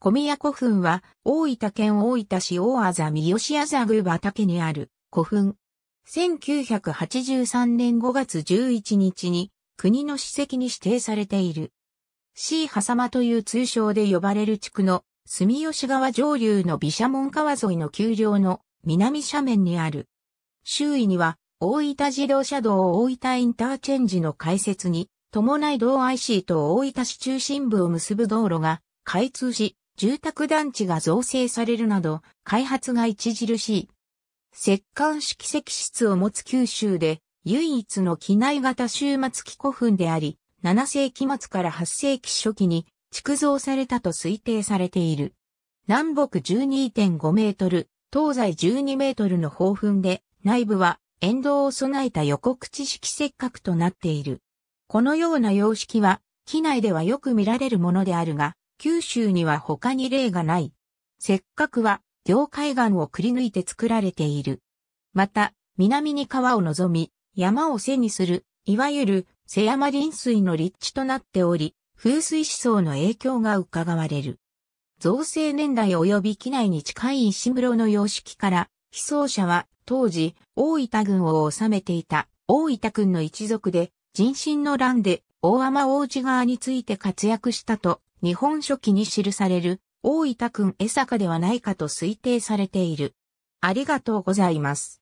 小宮古墳は、大分県大分市大あざみ吉あざぐ畑にある古墳。1983年5月11日に、国の史跡に指定されている。C 佐間という通称で呼ばれる地区の、住吉川上流の毘沙門川沿いの丘陵の南斜面にある。周囲には、大分自動車道大分インターチェンジの開設に、伴い道 IC と大分市中心部を結ぶ道路が開通し、住宅団地が造成されるなど、開発が著しい。石棺式石室を持つ九州で、唯一の機内型終末期古墳であり、7世紀末から8世紀初期に築造されたと推定されている。南北12.5メートル、東西12メートルの宝墳で、内部は沿道を備えた横口式石角となっている。このような様式は、機内ではよく見られるものであるが、九州には他に例がない。せっかくは、行海岸をくり抜いて作られている。また、南に川を望み、山を背にする、いわゆる瀬山林水の立地となっており、風水思想の影響が伺われる。造成年代及び機内に近い石室の様式から、被葬者は当時大分軍を治めていた大分軍の一族で、人心の乱で大天王子側について活躍したと日本書紀に記される大分君江坂ではないかと推定されている。ありがとうございます。